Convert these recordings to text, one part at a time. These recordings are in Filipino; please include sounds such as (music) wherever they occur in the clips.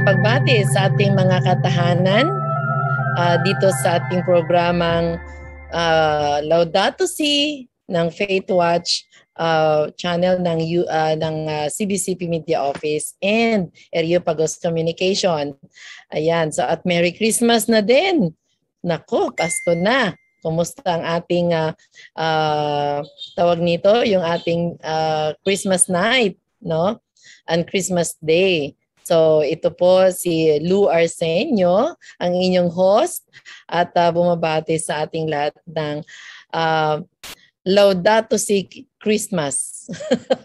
pagbati sa ating mga katahanan uh, dito sa ating programang uh, Laudato Si ng Faith Watch uh, channel ng U, uh, ng uh, CBCP Media Office and Erio Pagos Communication. Ayan, so at Merry Christmas na din. Nako, Pasko na kumusta ang ating uh, uh, tawag nito yung ating uh, Christmas night no and Christmas day So ito po si Lou Arsenio, ang inyong host at uh, bumabati sa ating lahat ng uh, Laudato si Christmas.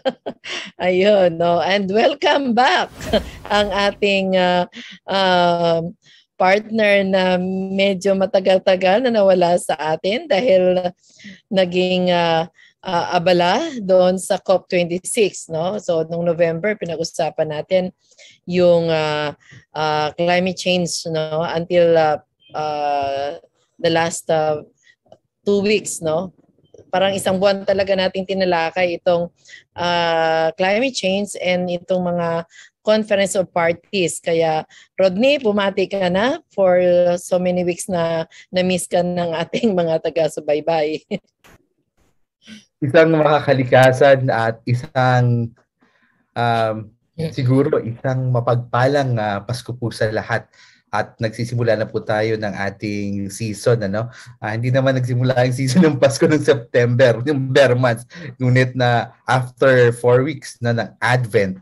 (laughs) Ayun, no. And welcome back (laughs) ang ating uh, uh, partner na medyo matagal-tagal na nawala sa atin dahil naging uh, uh, abala doon sa COP26 no so nung November pinag-usapan natin yung uh, uh, climate change no until uh, uh, the last uh, two weeks no parang isang buwan talaga nating tinalakay itong uh, climate change and itong mga conference of parties. Kaya Rodney, pumati ka na for so many weeks na na-miss ka ng ating mga taga-subaybay. (laughs) isang makakalikasan at isang um, siguro isang mapagpalang uh, Pasko po sa lahat at nagsisimula na po tayo ng ating season ano uh, hindi naman nagsimula ang season ng Pasko ng September yung bare months ngunit na after four weeks na ng Advent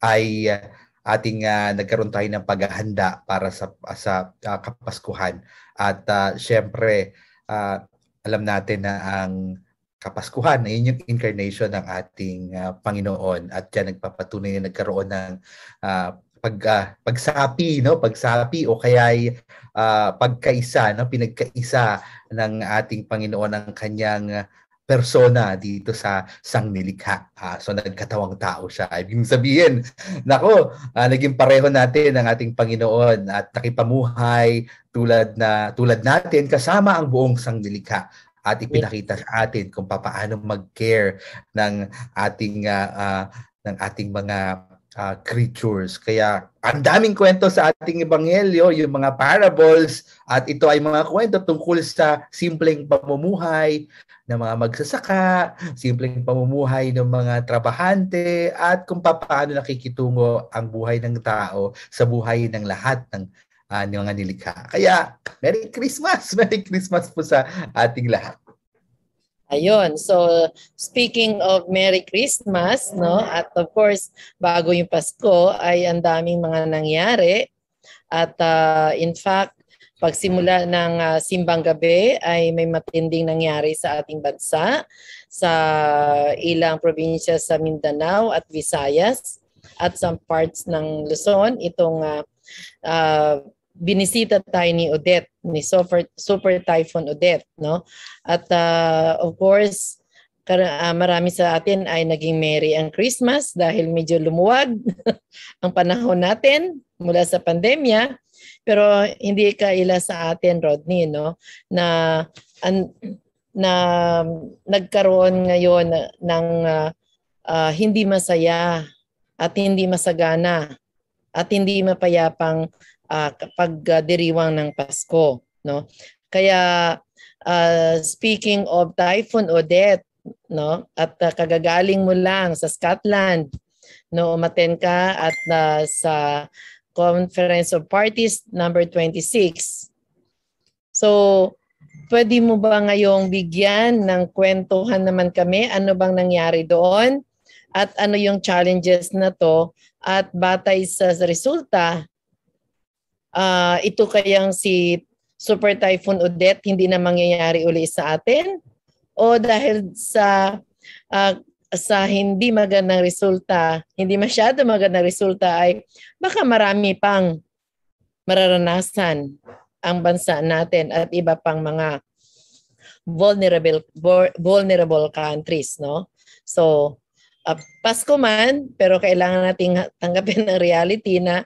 ay uh, ating uh, nagkaroon tayo ng paghahanda para sa sa uh, Kapaskuhan at uh, syempre uh, alam natin na ang Kapaskuhan, ayun yung incarnation ng ating uh, Panginoon at diyan nagpapatunay na nagkaroon ng uh, pag uh, pagsapi no pagsapi o kaya uh, pagkaisa no pinagkaisa ng ating Panginoon ang kanyang persona dito sa sangnilikha. Uh, so nagkatawang tao siya. Ibig sabihin, nako, uh, naging pareho natin ang ating Panginoon at nakipamuhay tulad na tulad natin kasama ang buong sangnilikha at ipinakita sa atin kung paano mag-care ng ating uh, uh, ng ating mga uh, creatures. Kaya ang daming kwento sa ating ebanghelyo, yung mga parables, at ito ay mga kwento tungkol sa simpleng pamumuhay ng mga magsasaka, simpleng pamumuhay ng mga trabahante, at kung paano nakikitungo ang buhay ng tao sa buhay ng lahat ng uh, ah, mga nilikha. Kaya, Merry Christmas! (laughs) Merry Christmas po sa ating lahat. Ayun. So, speaking of Merry Christmas, no? At of course, bago yung Pasko ay ang daming mga nangyari. At uh, in fact, pagsimula ng uh, simbang gabi ay may matinding nangyari sa ating bansa sa ilang probinsya sa Mindanao at Visayas at some parts ng Luzon itong uh, uh, binisita tayo ni Odette, ni Super, Super Typhoon Odette, no? At uh, of course, kar- uh, ah, marami sa atin ay naging merry ang Christmas dahil medyo lumuwag (laughs) ang panahon natin mula sa pandemya. Pero hindi kaila sa atin, Rodney, no? Na, an, na nagkaroon ngayon ng uh, uh, hindi masaya at hindi masagana at hindi mapayapang uh, ah, pagdiriwang ah, ng Pasko, no? Kaya uh, speaking of Typhoon Odette, no? At uh, kagagaling mo lang sa Scotland, no? Umaten ka at uh, sa Conference of Parties number 26. So, pwede mo ba ngayong bigyan ng kwentuhan naman kami? Ano bang nangyari doon? At ano yung challenges na to at batay sa resulta, uh, ito kayang si Super Typhoon Odette hindi na mangyayari uli sa atin? O dahil sa uh, sa hindi magandang resulta, hindi masyado magandang resulta ay baka marami pang mararanasan ang bansa natin at iba pang mga vulnerable vulnerable countries no so uh, Pasko man, pero kailangan nating tanggapin ang reality na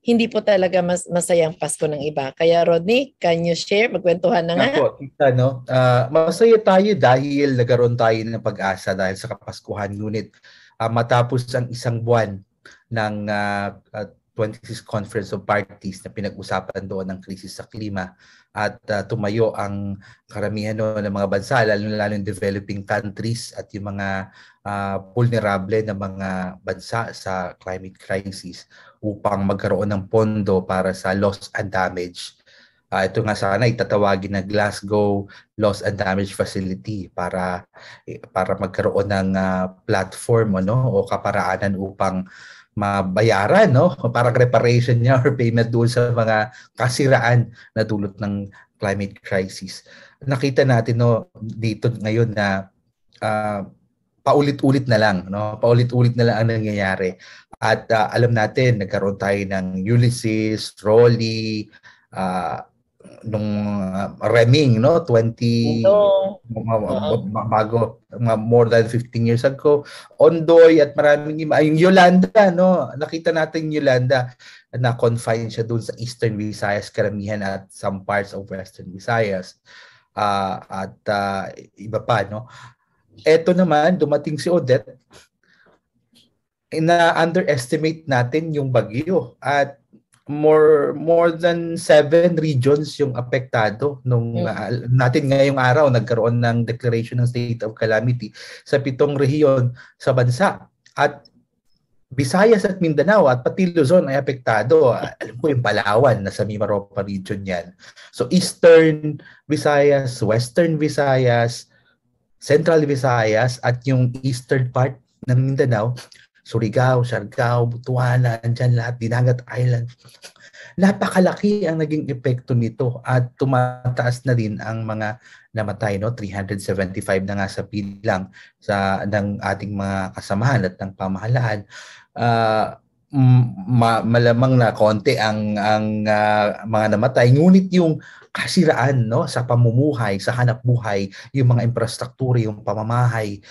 hindi po talaga mas masayang Pasko ng iba. Kaya Rodney, can you share? Magkwentuhan na nga. Ako, tita, no? Uh, masaya tayo dahil nagaroon tayo ng pag-asa dahil sa Kapaskuhan. Ngunit uh, matapos ang isang buwan ng uh, uh, 26 Conference of Parties na pinag-usapan doon ng krisis sa klima, at uh, tumayo ang karamihan no, ng mga bansa, lalo-lalo developing countries at yung mga uh, vulnerable na mga bansa sa climate crisis upang magkaroon ng pondo para sa loss and damage. Uh, ito nga sana itatawagin na Glasgow Loss and Damage Facility para eh, para magkaroon ng uh, platform ano o kaparaanan upang mabayaran no para reparation niya or payment doon sa mga kasiraan na dulot ng climate crisis. Nakita natin no dito ngayon na uh, paulit-ulit na lang no paulit-ulit na lang ang nangyayari. At uh, alam natin nagkaroon tayo ng Ulysses, Trolley, uh, ah, nung uh, Reming no 20 no. Uh, bago more than 15 years ago Ondoy at maraming iba yung Yolanda no nakita natin Yolanda na confined siya doon sa Eastern Visayas karamihan at some parts of Western Visayas uh, at uh, iba pa no eto naman dumating si Odette na underestimate natin yung bagyo at more more than seven regions yung apektado nung uh, natin ngayong araw nagkaroon ng declaration ng state of calamity sa pitong rehiyon sa bansa at Visayas at Mindanao at pati Luzon ay apektado. Alam ko yung Palawan, nasa Mimaropa region yan. So Eastern Visayas, Western Visayas, Central Visayas at yung eastern part ng Mindanao Surigao, Siargao, Butuana, andyan lahat, Dinagat Island. Napakalaki ang naging epekto nito at tumataas na din ang mga namatay, no? 375 na nga sa bilang sa, ng ating mga kasamahan at ng pamahalaan. Uh, ma- malamang na konti ang ang uh, mga namatay ngunit yung kasiraan no sa pamumuhay sa hanap buhay yung mga infrastruktura yung pamamahay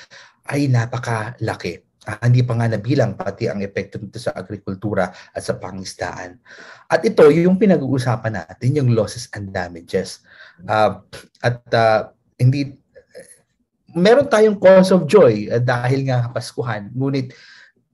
ay napakalaki Ah, hindi pa nga nabilang pati ang epekto nito sa agrikultura at sa pangistaan. At ito yung pinag-uusapan natin, yung losses and damages. Uh, at uh, hindi meron tayong cause of joy uh, dahil nga Paskuhan. Ngunit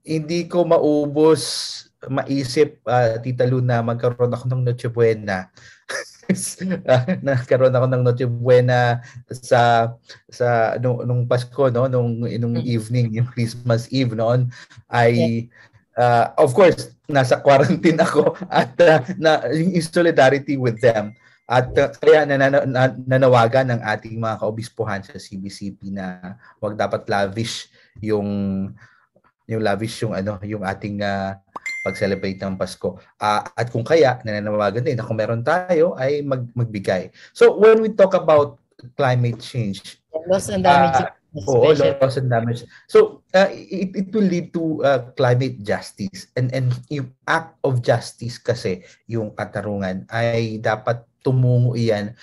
hindi ko maubos maisip uh, Tita Luna magkaroon ako ng Noche Buena (laughs) uh, (laughs) nagkaroon ako ng Noche Buena sa sa nung, nung Pasko no nung nung mm. evening yung Christmas Eve noon ay uh, of course nasa quarantine ako (laughs) at uh, na in solidarity with them at uh, kaya nanana, nanawagan ng ating mga kaobispuhan sa CBCP na wag dapat lavish yung yung lavish yung ano yung ating uh, pag-celebrate ng Pasko. Uh, at kung kaya, nananawagan din na kung meron tayo ay mag- magbigay. So when we talk about climate change, loss and damage. Uh, Oo, loss and damage. So uh, it, it will lead to uh, climate justice. And and yung act of justice kasi yung katarungan ay dapat tumungo iyan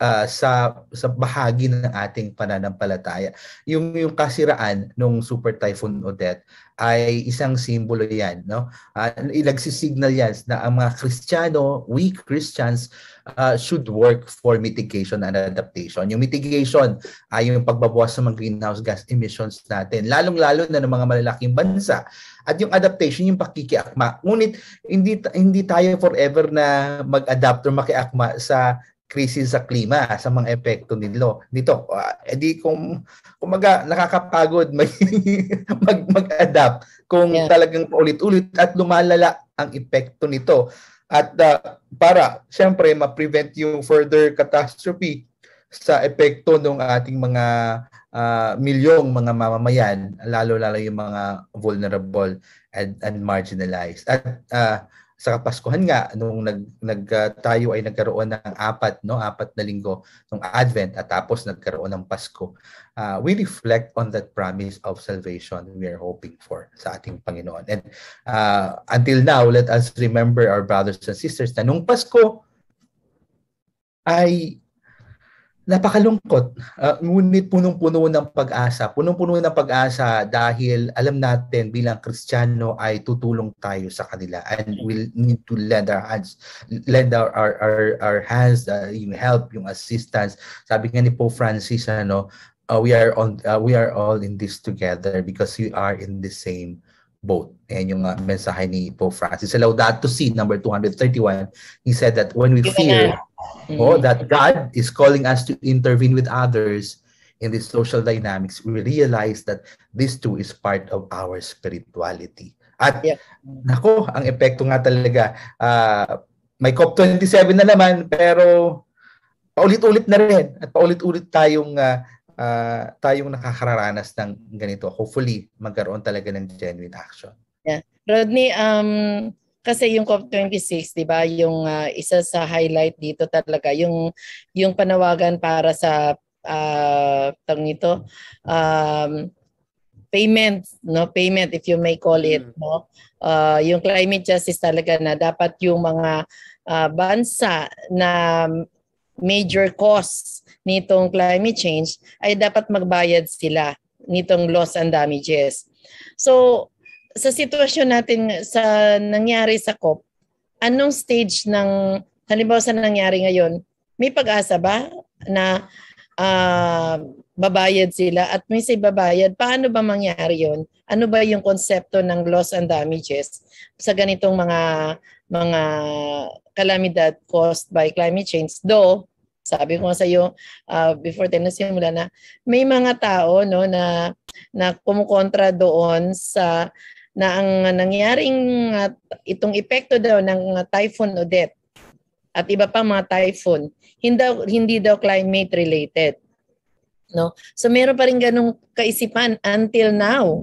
uh, sa sa bahagi ng ating pananampalataya. Yung yung kasiraan nung Super Typhoon Odette ay isang simbolo 'yan, no? Uh, ah, ilagsisignal 'yan na ang mga Kristiyano, we Christians uh, should work for mitigation and adaptation. Yung mitigation ay uh, yung pagbabawas ng mga greenhouse gas emissions natin, lalong-lalo na ng mga malalaking bansa. At yung adaptation, yung pakikiakma. Ngunit hindi hindi tayo forever na mag-adapt or makiakma sa krisis sa klima, sa mga epekto nilo. Dito, uh, ah, edi eh, kung kumaga nakakapagod mag, (laughs) mag mag-adapt kung yeah. talagang paulit-ulit at lumalala ang epekto nito. At uh, para siyempre ma-prevent yung further catastrophe sa epekto ng ating mga uh, milyong mga mamamayan, lalo-lalo yung mga vulnerable and, and marginalized. At uh, sa Kapaskuhan nga nung nag, nag uh, tayo ay nagkaroon ng apat no apat na linggo ng Advent at tapos nagkaroon ng Pasko uh, we reflect on that promise of salvation we are hoping for sa ating Panginoon and uh, until now let us remember our brothers and sisters na nung Pasko ay napakalungkot. Uh, ngunit punong-puno ng pag-asa. Punong-puno ng pag-asa dahil alam natin bilang Kristiyano ay tutulong tayo sa kanila and we'll need to lend our hands, lend our, our, our, our hands, uh, yung help, yung assistance. Sabi nga ni Pope Francis, ano, uh, we are on uh, we are all in this together because we are in the same boat. Ayan yung uh, mensahe ni Pope Francis. Sa Laudato Si, number 231, he said that when we fear, mm Oh, mm-hmm. that God is calling us to intervene with others in these social dynamics, we realize that this too is part of our spirituality. At yeah. nako, ang epekto nga talaga, uh, may COP27 na naman pero paulit-ulit na rin at paulit-ulit tayong uh, uh, tayong nakakaranas ng ganito. Hopefully, magkaroon talaga ng genuine action. Yeah. Rodney, um, kasi yung COP26, 'di ba, yung uh, isa sa highlight dito talaga yung yung panawagan para sa uh, tawag nito um, payment no payment if you may call it mm. no uh, yung climate justice talaga na dapat yung mga uh, bansa na major costs nitong climate change ay dapat magbayad sila nitong loss and damages so sa sitwasyon natin sa nangyari sa COP, anong stage ng halimbawa sa nangyari ngayon, may pag-asa ba na uh, babayad sila at may say babayad, paano ba mangyari yon? Ano ba yung konsepto ng loss and damages sa ganitong mga mga kalamidad caused by climate change? Though, sabi ko sa iyo uh, ah, before tayo nasimula na may mga tao no na na kumukontra doon sa na ang nangyaring uh, itong epekto daw ng ah, Typhoon Odette at iba pa mga typhoon, hindi, hindi daw climate related. No? So meron pa rin ganung kaisipan until now.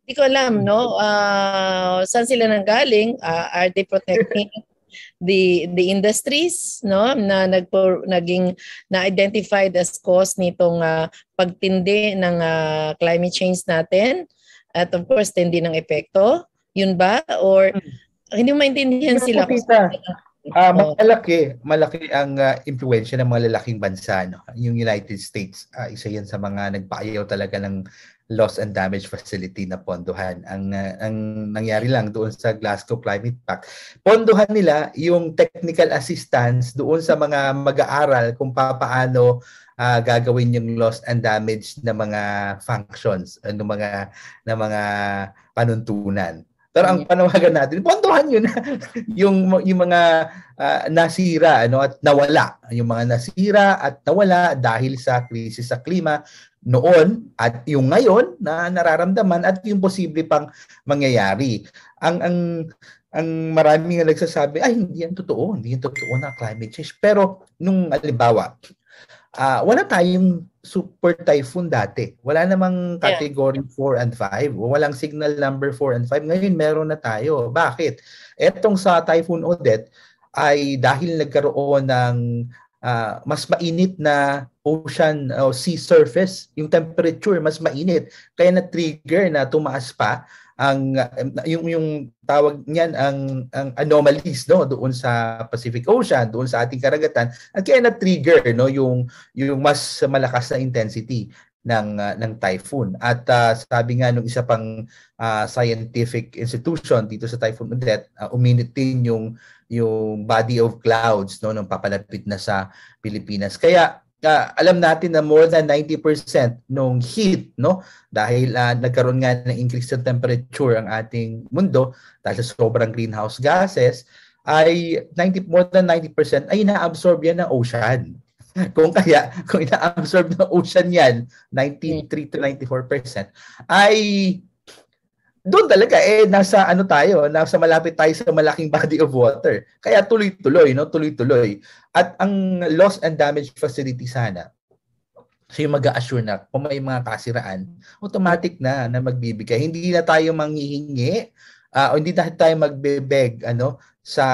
Hindi ko alam, no? Uh, saan sila nanggaling? Uh, are they protecting (laughs) the the industries no na nag naging na identified as cause nitong uh, pagtindi ng uh, climate change natin at of course, hindi ng epekto. Yun ba? Or hmm. hindi mo maintindihan Pero sila. Kita, uh, ah, malaki, malaki ang uh, ah, impluensya ng mga lalaking bansa. No? Yung United States, uh, isa yan sa mga nagpaayaw talaga ng loss and damage facility na ponduhan. Ang uh, ang nangyari lang doon sa Glasgow Climate Pact, ponduhan nila yung technical assistance doon sa mga mag-aaral kung paano uh, ah, gagawin yung loss and damage ng mga functions, eh, ng mga ng mga panuntunan. Pero ang panawagan natin, pondohan yun (laughs) yung yung mga uh, nasira ano at nawala, yung mga nasira at nawala dahil sa krisis sa klima noon at yung ngayon na nararamdaman at yung posible pang mangyayari. Ang ang ang marami maraming nagsasabi, ay hindi yan totoo, hindi yan totoo na climate change. Pero nung alibawa, uh, wala tayong super typhoon dati. Wala namang category 4 and 5. Walang signal number 4 and 5. Ngayon, meron na tayo. Bakit? Etong sa Typhoon Odette ay dahil nagkaroon ng uh, mas mainit na ocean o uh, sea surface, yung temperature mas mainit, kaya na-trigger na tumaas pa ang yung yung tawag niyan ang ang anomalies no doon sa Pacific Ocean doon sa ating karagatan at kaya na trigger no yung yung mas malakas na intensity ng uh, ng typhoon at uh, sabi nga ng isa pang uh, scientific institution dito sa Typhoon Odette uh, uminit din yung yung body of clouds no nang papalapit na sa Pilipinas kaya uh, alam natin na more than 90% nung heat, no? Dahil uh, nagkaroon nga ng increase sa temperature ang ating mundo dahil sa sobrang greenhouse gases, ay 90, more than 90% ay inaabsorb yan ng ocean. (laughs) kung kaya, kung inaabsorb ng ocean yan, 93 to 94%, ay doon talaga eh nasa ano tayo, nasa malapit tayo sa malaking (laughs) body of water. Kaya tuloy-tuloy, no? Tuloy-tuloy. At ang loss and damage facility sana siya yung mag-assure na kung may mga kasiraan, automatic na na magbibigay. Hindi na tayo manghihingi uh, o hindi na tayo magbebeg ano sa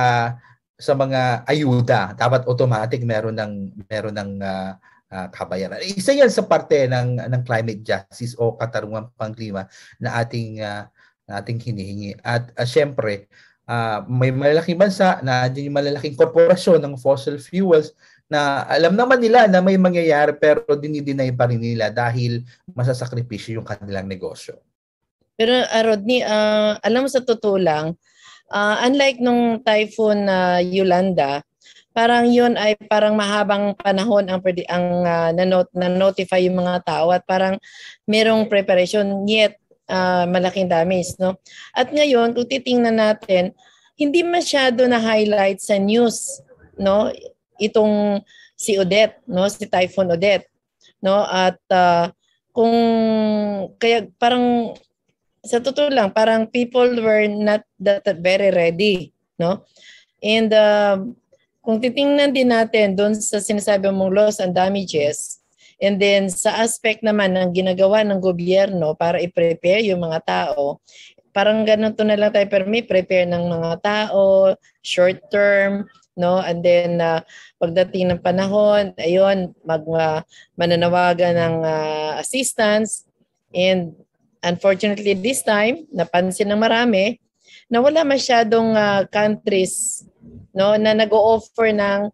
sa mga ayuda. Dapat automatic meron ng meron ng uh, uh, kabayaran. Isa yan sa parte ng ng climate justice o katarungan pang klima na ating uh, na ating hinihingi. At uh, syempre, uh, may malalaking bansa na din yung malalaking korporasyon ng fossil fuels na alam naman nila na may mangyayari pero dinideny pa rin nila dahil masasakripisyo yung kanilang negosyo. Pero uh, Rodney, uh, alam mo sa totoo lang, uh, unlike nung typhoon na uh, Yolanda, parang yun ay parang mahabang panahon ang pwede ang uh, na-notify yung mga tao at parang merong preparation yet uh, malaking damage. No? At ngayon, kung titingnan natin, hindi masyado na-highlight sa news no itong si Odette no si Typhoon Odette no at uh, kung kaya parang sa totoo lang parang people were not that very ready no and uh, kung titingnan din natin doon sa sinasabi mong loss and damages And then sa aspect naman ng ginagawa ng gobyerno para i-prepare yung mga tao, parang ganun to na lang tayo per me, prepare ng mga tao short term no and then uh, pagdating ng panahon ayun mag uh, mananawagan ng uh, assistance and unfortunately this time napansin ng marami na wala masyadong uh, countries no na nag-o-offer ng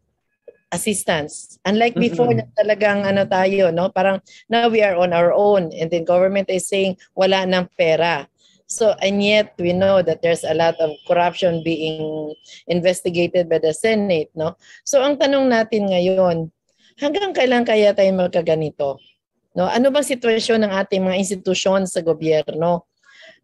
assistance. Unlike before mm-hmm. na talagang ano tayo, no? Parang now we are on our own and then government is saying wala nang pera. So and yet we know that there's a lot of corruption being investigated by the Senate, no? So ang tanong natin ngayon, hanggang kailan kaya tayo magkaganito? No, ano bang sitwasyon ng ating mga institusyon sa gobyerno?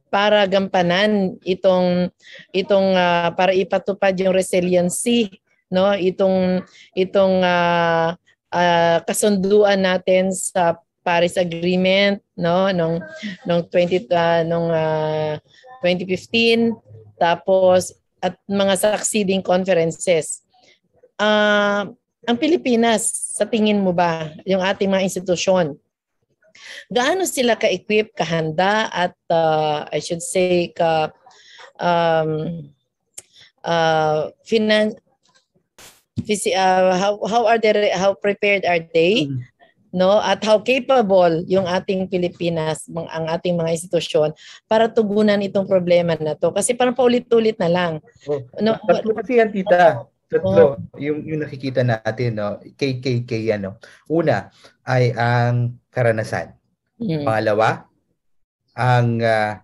para gampanan itong itong uh, para ipatupad yung resiliency no itong itong uh, uh, kasunduan natin sa Paris Agreement no nung nung 20 uh, ah, nung uh, 2015 tapos at mga succeeding conferences. Uh, ang Pilipinas, sa tingin mo ba, yung ating mga institusyon, gaano sila ka-equip, kahanda at uh, I should say ka um, uh, finan- uh, how how are they how prepared are they mm. no at how capable yung ating Pilipinas ang ating mga institusyon para tugunan itong problema na to kasi parang paulit-ulit na lang oh. no tatlo kasi yan tita tatlo oh. yung yung nakikita natin no KKK ano una ay ang karanasan hmm pangalawa ang uh,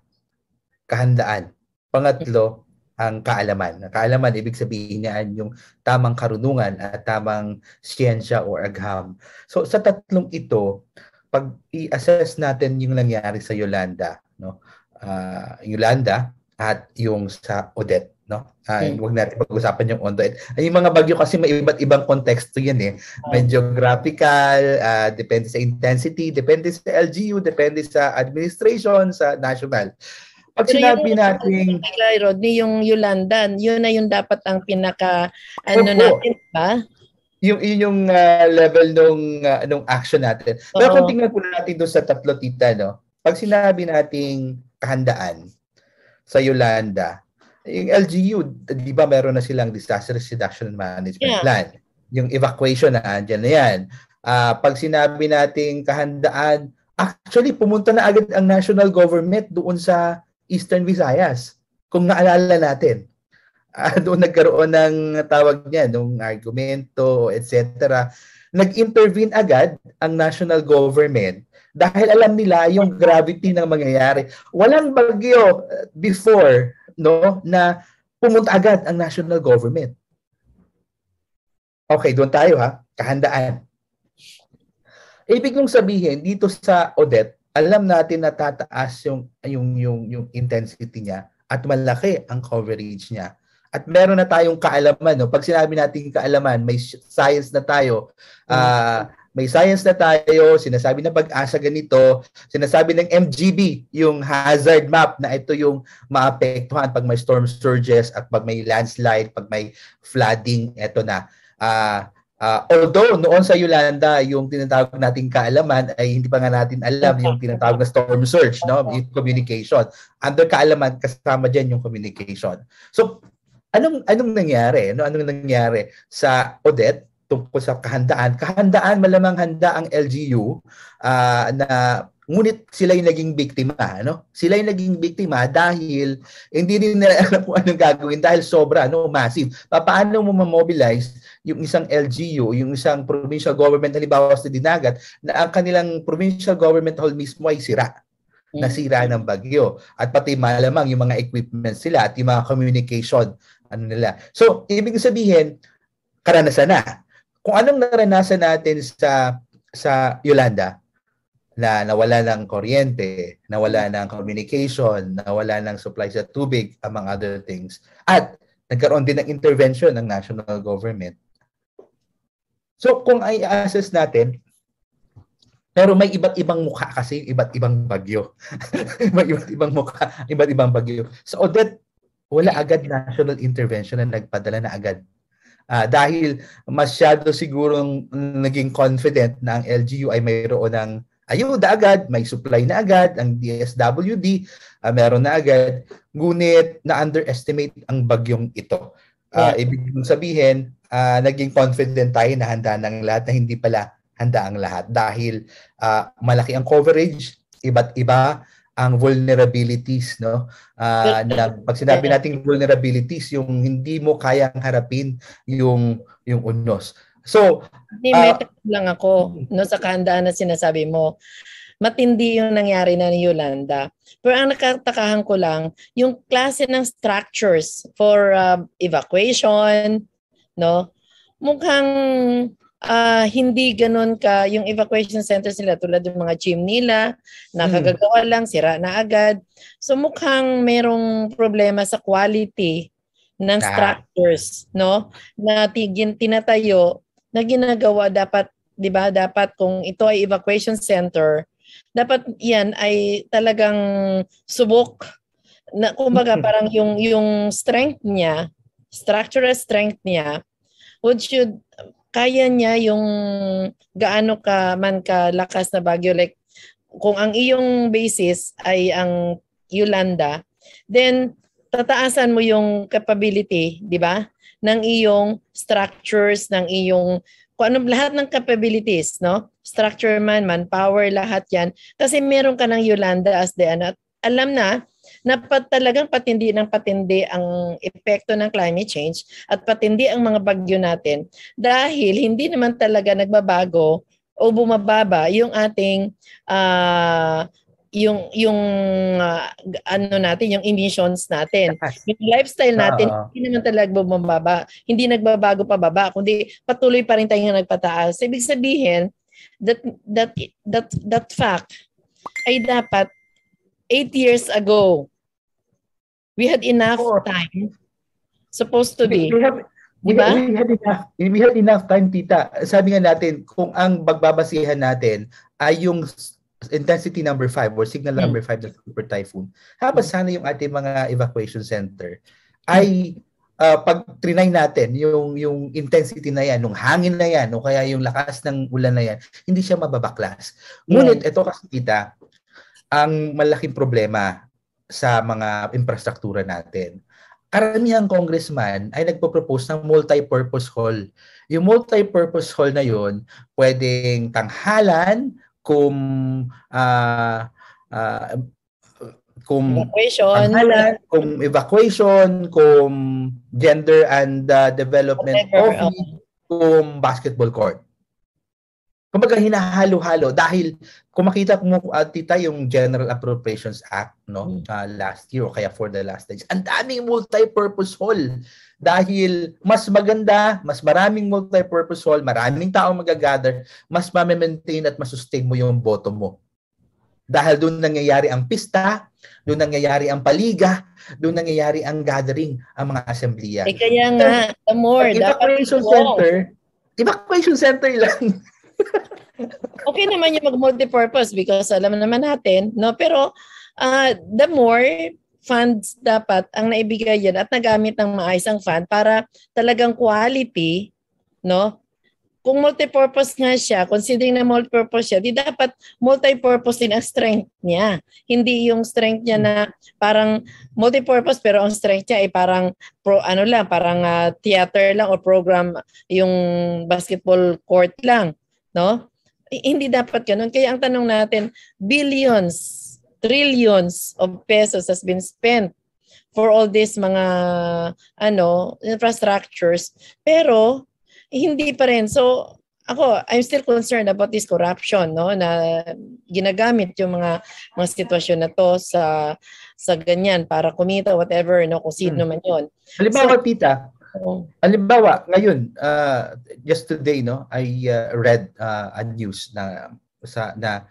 kahandaan pangatlo ang kaalaman. Ang kaalaman, ibig sabihin niyan yung tamang karunungan at tamang siyensya or agham. So sa tatlong ito, pag i-assess natin yung nangyari sa Yolanda, no? Uh, Yolanda at yung sa Odette, no? Uh, ah, wag hmm. Huwag natin pag-usapan yung Odette. Ay, yung mga bagyo kasi may iba't ibang konteksto yan eh. Ah. May geographical, uh, depende sa intensity, depende sa LGU, depende sa administration, sa national. Pag Pero sinabi yung, natin... Kila, Rodney, yung Yolanda, yun na yung dapat ang pinaka, ano po, natin, ba? Diba? Yung, yung uh, level nung, uh, nung action natin. Oo. Pero kung tingnan po natin doon sa tatlo, tita, no? Pag sinabi nating kahandaan sa Yolanda, yung LGU, di ba meron na silang disaster reduction management yeah. plan? Yung evacuation na andyan na yan. Uh, pag sinabi nating kahandaan, actually pumunta na agad ang national government doon sa Eastern Visayas. Kung naalala natin, uh, ah, doon (laughs) nagkaroon ng tawag niya, nung argumento, etc. Nag-intervene agad ang national government dahil alam nila yung gravity ng mangyayari. Walang bagyo eh, before no na pumunta agad ang national government. Okay, doon tayo ha. Kahandaan. Ibig kong sabihin, dito sa Odette, alam natin na tataas yung yung yung yung intensity niya at malaki ang coverage niya. At meron na tayong kaalaman no. Pag sinabi natin kaalaman, may science na tayo. Uh, may science na tayo, sinasabi ng pag-asa ganito, sinasabi ng MGB, yung hazard map na ito yung maapektuhan pag may storm surges at pag may landslide, pag may flooding, ito na. Uh, Uh, although noon sa Yolanda, yung tinatawag nating kaalaman ay hindi pa nga natin alam yung tinatawag na storm surge, no? Yung communication. Under kaalaman kasama diyan yung communication. So anong anong nangyari? No? Anong nangyari sa Odette tungkol sa kahandaan? Kahandaan malamang handa ang LGU uh, ah, na Ngunit sila yung naging biktima, ano? Sila yung naging biktima dahil hindi din nila (laughs) alam kung anong gagawin dahil sobra, no? Massive. Paano mo ma-mobilize yung isang LGU, yung isang provincial government, halimbawa sa Dinagat, na ang kanilang provincial government hall mismo ay sira mm. nasira ng bagyo at pati malamang yung mga equipment sila at yung mga communication ano nila. So, ibig sabihin, karanasan na. Kung anong naranasan natin sa sa Yolanda, na nawala ng kuryente, nawala mm. ng communication, nawala ng supply sa tubig, among other things. At nagkaroon din ng intervention ng national government. So kung i-assess natin, pero may iba't ibang mukha kasi, iba't ibang bagyo. (laughs) may iba't ibang mukha, iba't ibang bagyo. so, Odette, wala agad national intervention na nagpadala na agad. Uh, dahil masyado sigurong naging confident na ang LGU ay mayroon ng ayuda agad, may supply na agad, ang DSWD, uh, ah, meron na agad. Ngunit na-underestimate ang bagyong ito. Uh, yeah. Ibig sabihin, uh, naging confident tayo na handa ng lahat na hindi pala handa ang lahat dahil uh, malaki ang coverage, iba't iba ang vulnerabilities no uh, na pag sinabi nating vulnerabilities yung hindi mo kayang harapin yung yung unos So, hindi, uh, lang ako no, sa kahandaan na sinasabi mo. Matindi yung nangyari na ni Yolanda. Pero ang nakatakahan ko lang, yung klase ng structures for uh, evacuation, no? Mukhang uh, hindi ganun ka, yung evacuation centers nila tulad ng mga gym nila, nakagagawa hmm. lang, sira na agad. So mukhang merong problema sa quality ng ah. structures, no? Na tigin, tinatayo na ginagawa dapat, 'di ba? Dapat kung ito ay evacuation center, dapat 'yan ay talagang subok na kumbaga (laughs) parang yung yung strength niya, structural strength niya would should kaya niya yung gaano ka man ka lakas na bagyo like kung ang iyong basis ay ang Yolanda, then tataasan mo yung capability, di ba? ng iyong structures, ng iyong kung anong lahat ng capabilities, no? Structure man, manpower, lahat yan. Kasi meron ka ng Yolanda as the ano. alam na na pat, talagang patindi ng patindi ang epekto ng climate change at patindi ang mga bagyo natin dahil hindi naman talaga nagbabago o bumababa yung ating uh, yung yung uh, ano natin, yung emissions natin. Yung lifestyle natin uh-huh. hindi naman talaga bumababa. Hindi nagbabago pa baba, kundi patuloy pa rin tayong nagpataas. So, ibig sabihin that that that that fact ay dapat 8 years ago we had enough oh. time supposed to be. We have, diba? we had enough, we had enough time tita. Sabi nga natin kung ang bagbabasihan natin ay yung intensity number 5 or signal number 5 hmm. na super typhoon, habang hmm. sana yung ating mga evacuation center hmm. ay uh, ah, pag trinay natin yung yung intensity na yan, yung hangin na yan, o kaya yung lakas ng ulan na yan, hindi siya mababaklas. Ngunit ito kasi kita, ang malaking problema sa mga infrastruktura natin. Karamihang congressman ay nagpo-propose ng multi-purpose hall. Yung multi-purpose hall na yon, pwedeng tanghalan, kung uh, uh, kung evacuation, pangalan, evacuation, kung gender and uh, development Whatever. of oh. kung basketball court. Kumbaga hinahalo-halo dahil kung makita mo uh, tita yung General Appropriations Act no uh, last year o kaya for the last days. Ang daming multi-purpose hall dahil mas maganda, mas maraming multi-purpose hall, maraming taong magagather, mas ma-maintain at masustain mo yung boto mo. Dahil doon nangyayari ang pista, doon nangyayari ang paliga, doon nangyayari ang gathering, ang mga asamblea. Eh kaya nga, the more, so, evacuation dapat center, wow. evacuation center lang. (laughs) okay naman yung mag-multipurpose because alam naman natin, no? Pero uh, the more funds dapat ang naibigay yan at nagamit ng maayos ang fund para talagang quality, no? Kung multipurpose nga siya, considering na multipurpose siya, di dapat multipurpose din ang strength niya. Hindi yung strength niya na parang multipurpose pero ang strength niya ay parang pro ano lang, parang uh, theater lang o program yung basketball court lang, no? Hindi dapat ganun. Kaya ang tanong natin, billions trillions of pesos has been spent for all these mga ano infrastructures pero hindi pa rin so ako I'm still concerned about this corruption no na ginagamit yung mga mga sitwasyon na to sa sa ganyan para kumita whatever no kung sino hmm. man yon halimbawa so, tita oh. halimbawa ngayon uh, just today no I uh, read uh, a news na sa na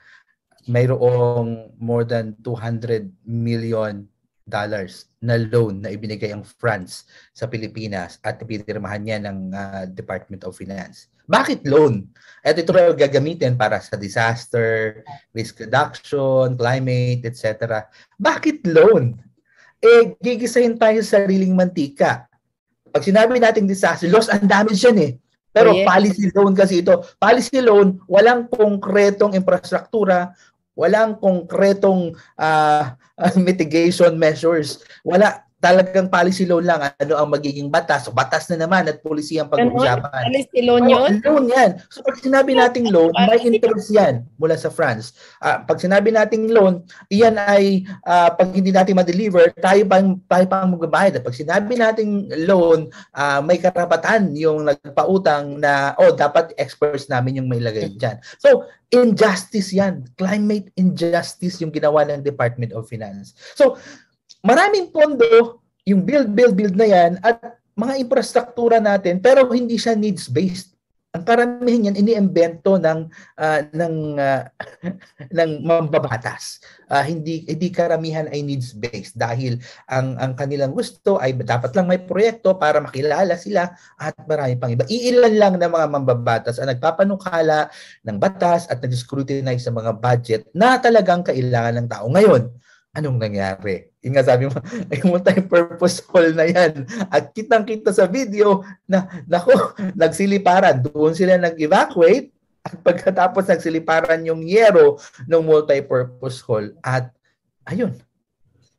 mayroong more than 200 million dollars na loan na ibinigay ang France sa Pilipinas at pinirmahan niya ng uh, Department of Finance. Bakit loan? At ito raw gagamitin para sa disaster, risk reduction, climate, etc. Bakit loan? Eh, gigisahin tayo sa sariling mantika. Pag sinabi nating disaster, loss and damage yan eh. Pero oh, yes. policy loan kasi ito. Policy loan, walang konkretong infrastruktura, Walang konkretong uh, (laughs) mitigation measures. Wala talagang policy loan lang ano ang magiging batas. So, batas na naman at policy ang ano pag-uusapan. Policy loan yun? Oh, loan yan. So pag sinabi nating loan, may interest yan mula sa France. Uh, pag sinabi nating loan, iyan ay uh, pag hindi natin ma-deliver, tayo pang, tayo pang magbabayad. pag sinabi nating loan, uh, may karapatan yung nagpautang na, oh, dapat experts namin yung may lagay dyan. So, injustice yan. Climate injustice yung ginawa ng Department of Finance. So, maraming pondo yung build, build, build na yan at mga infrastruktura natin pero hindi siya needs-based. Ang karamihan yan, iniimbento ng uh, ng uh, (laughs) ng mambabatas. Uh, hindi hindi karamihan ay needs based dahil ang ang kanilang gusto ay dapat lang may proyekto para makilala sila at marami pang iba. Iilan lang ng mga mambabatas ang nagpapanukala ng batas at nag-scrutinize sa mga budget na talagang kailangan ng tao ngayon anong nangyari? Yung nga sabi mo, ay (laughs) kumunta yung purposeful na yan. At kitang-kita sa video na, nako, (laughs) nagsiliparan. Doon sila nag-evacuate at pagkatapos nagsiliparan yung yero ng multi-purpose hall at ayun.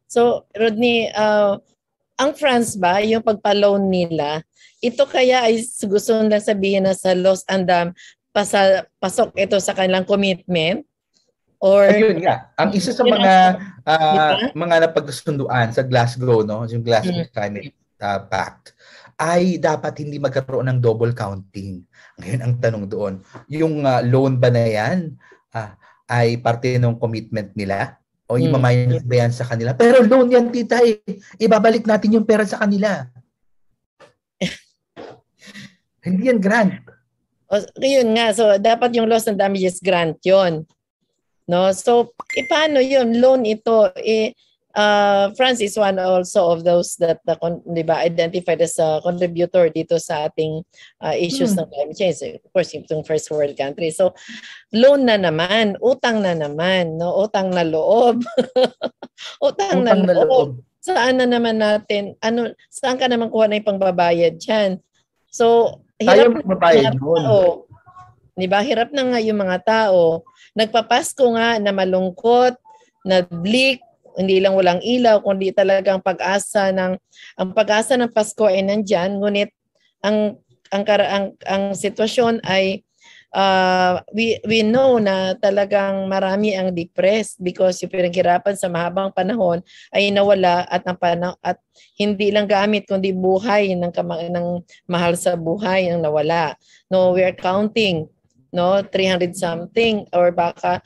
So, Rodney, uh, ang France ba, yung pagpa-loan nila, ito kaya ay gusto nila sabihin na sa loss and pasa, pasok ito sa kanilang commitment? Or Ayun nga, ang isa sa mga uh, mga napagkasunduan sa Glasgow, no, yung Glasgow mm-hmm. Climate uh, Pact ay dapat hindi magkaroon ng double counting. Ngayon ang tanong doon, yung uh, loan ba na yan uh, ay parte ng commitment nila? O yung mm-hmm. ba yan sa kanila? Pero loan yan, tita, eh. ibabalik natin yung pera sa kanila. (laughs) hindi yan grant. O, yun nga, so dapat yung loss and damages grant yon No? So, ipaano eh, paano yun? Loan ito. eh uh, France is one also of those that the di ba, identified as a contributor dito sa ating uh, issues hmm. ng climate change. Of course, yung first world country. So, loan na naman, utang na naman, no? utang na loob. utang, (laughs) utang na, na loob. loob. Saan na naman natin, ano, saan ka naman kuha na yung pangbabayad dyan? So, Tayo magbabayad noon. Oh, 'Di ba? Hirap na nga yung mga tao. Nagpapasko nga na malungkot, na bleak, hindi lang walang ilaw, kundi talagang pag-asa ng ang pag-asa ng Pasko ay nandiyan, ngunit ang ang ang ang, sitwasyon ay uh, we we know na talagang marami ang depressed because yung pinaghirapan sa mahabang panahon ay nawala at napana at hindi lang gamit kundi buhay ng ng mahal sa buhay ang nawala. No, we are counting no? 300 something or baka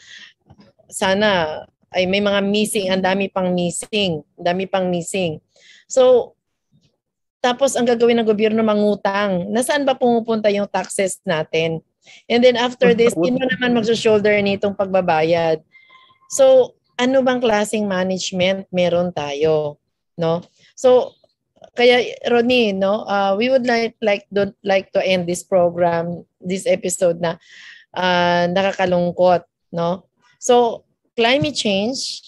sana ay may mga missing, ang dami pang missing, dami pang missing. So, tapos ang gagawin ng gobyerno mangutang. Nasaan ba pumupunta yung taxes natin? And then after this, sino naman magso-shoulder nitong pagbabayad? So, ano bang klaseng management meron tayo, no? So, kaya Rodney, no, uh, we would like like don't like to end this program this episode na uh, nakakalungkot, no? So, climate change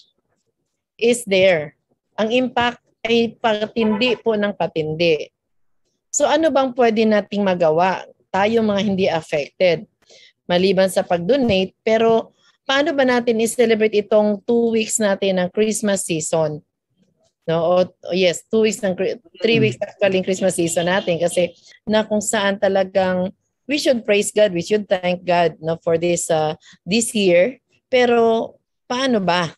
is there. Ang impact ay patindi po ng patindi. So ano bang pwede nating magawa? Tayo mga hindi affected. Maliban sa pag-donate, pero paano ba natin i-celebrate itong two weeks natin ng Christmas season? No, oh, yes, two weeks ng three weeks actually ng Christmas season natin kasi na kung saan talagang we should praise God, we should thank God no for this uh, this year. Pero paano ba?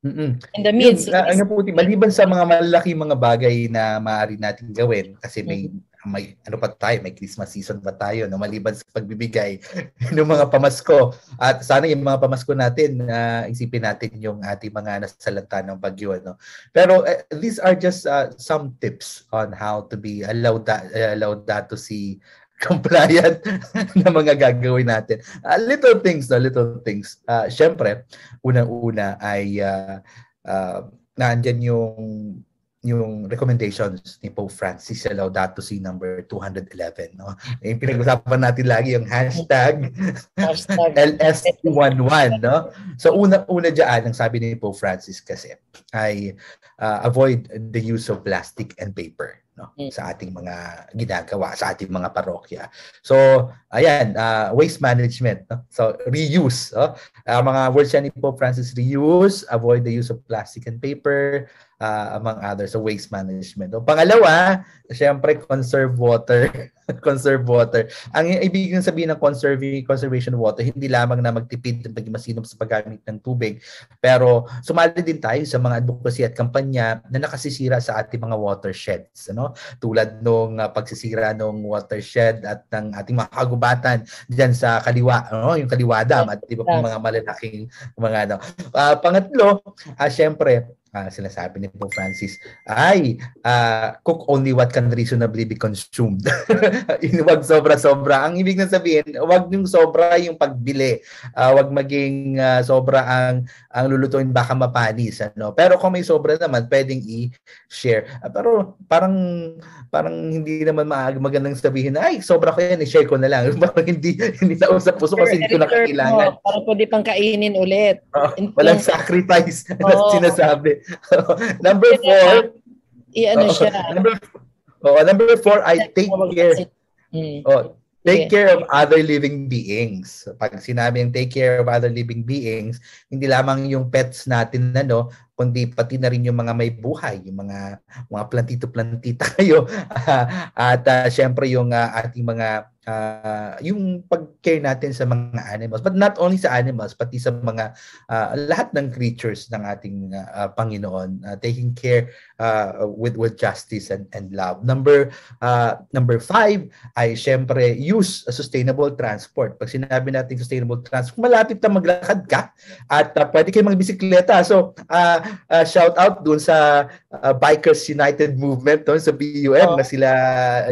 Mm-mm. In the midst. Yun, uh, ah, ano po, maliban sa mga malaki mga bagay na maaari natin gawin kasi may mm-hmm. may ano pa tayo, may Christmas season pa tayo no maliban sa pagbibigay (laughs) ng mga pamasko at sana yung mga pamasko natin na uh, isipin natin yung ating mga nasalanta ng bagyo no. Pero uh, these are just uh, some tips on how to be allowed that, uh, allowed that to see compliant (laughs) na mga gagawin natin. Uh, little things, no, little things. Uh, ah, Siyempre, unang-una ay uh, uh, naandyan yung yung recommendations ni Pope Francis sa Laudato Si number 211. No? Yung pinag-usapan natin lagi yung hashtag, hashtag. ls (laughs) 11 No? So una-una dyan, ang sabi ni Pope Francis kasi ay uh, avoid the use of plastic and paper no mm. sa ating mga ginagawa sa ating mga parokya so ayan uh, waste management no? so reuse no? uh, mga words yan ni Pope Francis reuse avoid the use of plastic and paper uh, among others so waste management no? pangalawa syempre conserve water (laughs) (laughs) conserve water. Ang ibig sabihin ng conserve, conservation water, hindi lamang na magtipid at maging masinop sa paggamit ng tubig, pero sumali din tayo sa mga advocacy at kampanya na nakasisira sa ating mga watersheds. Ano? Tulad nung uh, pagsisira ng watershed at ng ating mga kagubatan dyan sa kaliwa, ano? yung kaliwa at iba pang mga malalaking mga ano. Uh, pangatlo, uh, syempre, uh, sinasabi ni Pope Francis ay uh, cook only what can reasonably be consumed. Huwag (laughs) sobra-sobra. Ang ibig na sabihin, huwag yung sobra yung pagbili. Uh, wag maging uh, sobra ang ang lulutuin baka mapanis ano. Pero kung may sobra naman, pwedeng i-share. Uh, pero parang parang hindi naman magandang sabihin ay sobra ko yan, i-share ko na lang. (laughs) parang hindi hindi sa usap puso kasi hindi ko na kailangan. Para pwede pang kainin ulit. Oh, walang sacrifice oh. (laughs) na sinasabi. (laughs) number four. I-ano siya. Number, oh, number four, I take care. Mm. Oh, take care of other living beings. Pag sinabi sinabing take care of other living beings, hindi lamang yung pets natin ano, kundi pati na rin yung mga may buhay, yung mga mga plantito-plantita (laughs) kayo. At uh, syempre yung uh, ating mga uh, yung pag-care natin sa mga animals. But not only sa animals, pati sa mga uh, lahat ng creatures ng ating uh, Panginoon, uh, taking care uh, with with justice and and love. Number uh, number five ay syempre use a sustainable transport. Pag sinabi natin sustainable transport, malapit na maglakad ka at uh, pwede kayong magbisikleta. So, uh, uh, shout out doon sa uh, Bikers United Movement doon sa BUM oh. na sila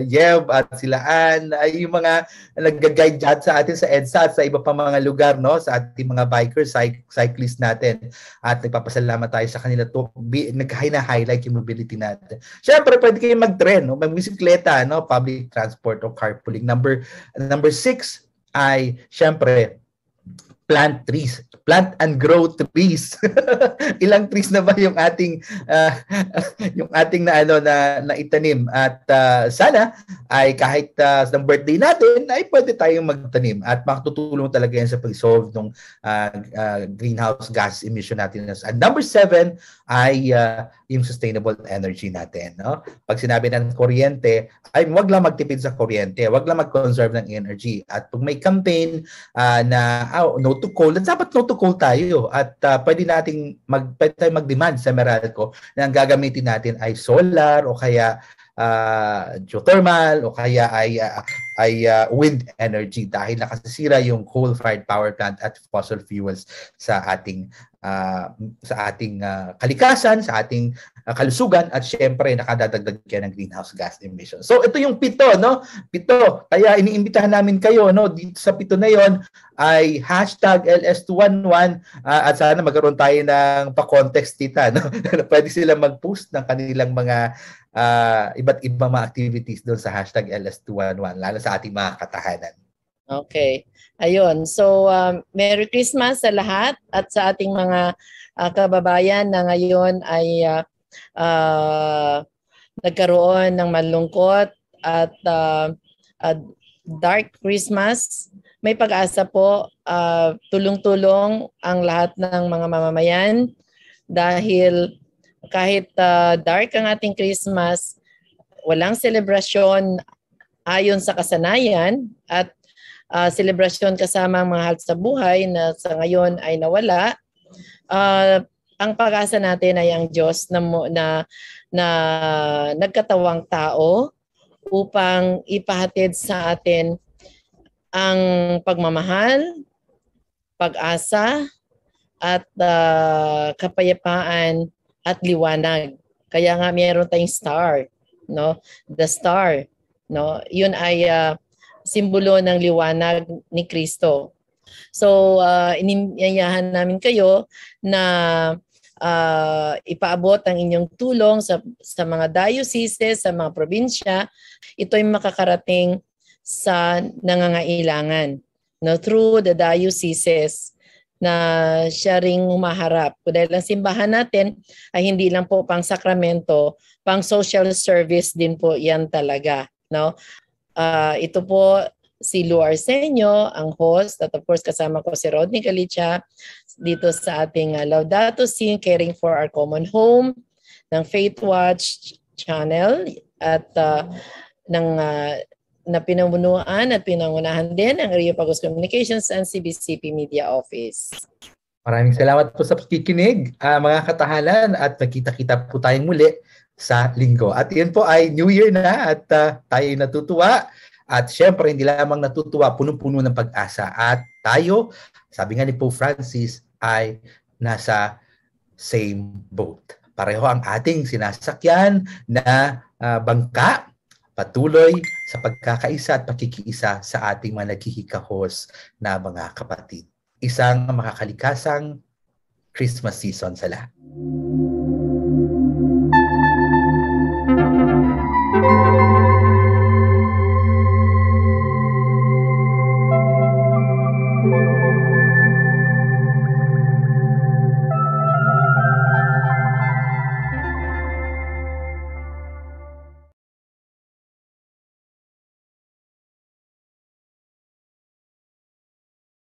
Yev at sila Ann ay yung mga nagga-guide dyan sa atin sa EDSA at sa iba pa mga lugar no sa ating mga bikers, cyc- cyclists natin. At nagpapasalamat tayo sa kanila to be, nagkahina-highlight yung mobility natin. Syempre pwede kayong mag-tren, no, magbisikleta, no, public transport o carpooling. Number number six ay syempre plant trees, plant and grow trees. (laughs) Ilang trees na ba yung ating uh, (laughs) yung ating na ano na naitanim at uh, sana ay kahit uh, ah, ng birthday natin ay pwede tayong magtanim at makatutulong talaga yan sa pag-solve ng uh, uh, greenhouse gas emission natin. And number seven ay uh, yung sustainable energy natin. No? Pag sinabi ng kuryente, ay wag lang magtipid sa kuryente, wag lang mag-conserve ng energy. At pag may campaign uh, na oh, no to coal, dapat no to coal tayo. At uh, pwede nating mag, pwede tayong mag-demand sa Meralco na ang gagamitin natin ay solar o kaya uh, geothermal o kaya ay uh, ay uh, wind energy dahil nakasisira yung coal-fired power plant at fossil fuels sa ating uh, sa ating uh, kalikasan, sa ating uh, kalusugan at syempre nakadadagdag yan ng greenhouse gas emissions. So ito yung pito, no? Pito. Kaya iniimbitahan namin kayo, no? Dito sa pito na yon ay hashtag LS211 uh, at sana magkaroon tayo ng pa-context tita, no? (laughs) Pwede sila mag-post ng kanilang mga uh, iba't ibang mga activities doon sa hashtag LS211, lalo sa ating mga katahanan. Okay. Ayun. So, um, Merry Christmas sa lahat at sa ating mga uh, kababayan na ngayon ay uh, uh, nagkaroon ng malungkot at uh, uh, dark Christmas. May pag-asa po, uh, tulong-tulong ang lahat ng mga mamamayan dahil kahit uh, dark ang ating Christmas, walang selebrasyon ayon sa kasanayan at uh, selebrasyon kasama ang mga hal sa buhay na sa ngayon ay nawala. Uh, ang pag-asa natin ay ang Diyos na, na, na nagkatawang tao upang ipahatid sa atin ang pagmamahal, pag-asa, at uh, kapayapaan at liwanag. Kaya nga meron tayong star, no? The star, no? 'Yun ay uh, simbolo ng liwanag ni Kristo. So, uh, ah, ininayahan namin kayo na uh, ipaabot ang inyong tulong sa, sa mga dioceses, sa mga probinsya. Ito ay makakarating sa nangangailangan no, through the dioceses na siya ring humaharap. Dahil ang simbahan natin ay hindi lang po pang sakramento, pang social service din po yan talaga. No? Uh, ito po si Lou Arsenio, ang host, at of course kasama ko si Rodney Galicia dito sa ating uh, Laudato Si Caring for Our Common Home ng Faith Watch channel at uh, ng uh, na pinamunuan at pinangunahan din ang Rio Pagos Communications and CBCP Media Office. Maraming salamat po sa pakikinig, uh, mga katahanan, at magkita kita po tayong muli sa linggo. At yun po ay New Year na at uh, ah, tayo natutuwa. At syempre, hindi lamang natutuwa, punong-puno ng pag-asa. At tayo, sabi nga ni Pope Francis, ay nasa same boat. Pareho ang ating sinasakyan na uh, bangka patuloy sa pagkakaisa at pakikiisa sa ating mga naghihikahos na mga kapatid. Isang makakalikasang Christmas season sa lahat.